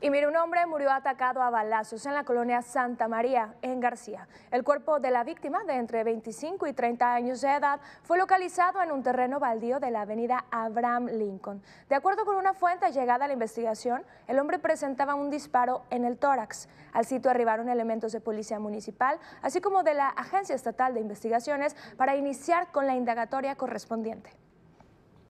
Y mire, un hombre murió atacado a balazos en la colonia Santa María, en García. El cuerpo de la víctima, de entre 25 y 30 años de edad, fue localizado en un terreno baldío de la avenida Abraham Lincoln. De acuerdo con una fuente llegada a la investigación, el hombre presentaba un disparo en el tórax. Al sitio arribaron elementos de policía municipal, así como de la Agencia Estatal de Investigaciones, para iniciar con la indagatoria correspondiente.